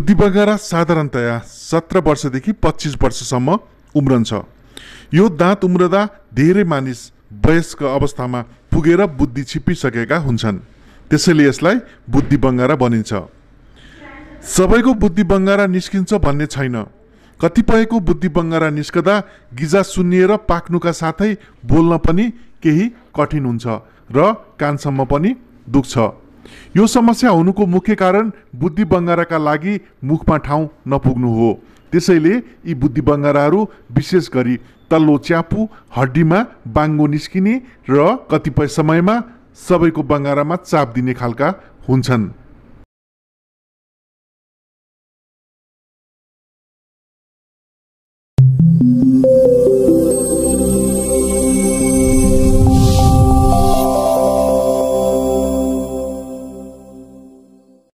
बुद्धिबगेरा साधारणतया सत्र वर्षदेखि पच्चिस वर्षसम्म उम्रन्छ यो दाँत उम्रदा धेरै मानिस वयस्क अवस्थामा पुगेर बुद्धि छिप्पिसकेका हुन्छन् त्यसैले यसलाई बुद्धिबङ्गारा भनिन्छ सबैको बुद्धि बङ्गारा निस्किन्छ भन्ने छैन कतिपयको बुद्धि बङ्गारा निस्कदा गिजा सुन्निएर पाक्नुका साथै बोल्न पनि केही कठिन हुन्छ र कानसम्म पनि दुख्छ यो समस्या हुनुको मुख्य कारण बुद्धि बङ्गाराका लागि मुखमा ठाउँ नपुग्नु हो त्यसैले यी बुद्धि बङ्गाराहरू विशेष गरी तल्लो च्यापु हड्डीमा बाङ्गो निस्किने र कतिपय समयमा सबैको बङ्गारामा चाप दिने खालका हुन्छन्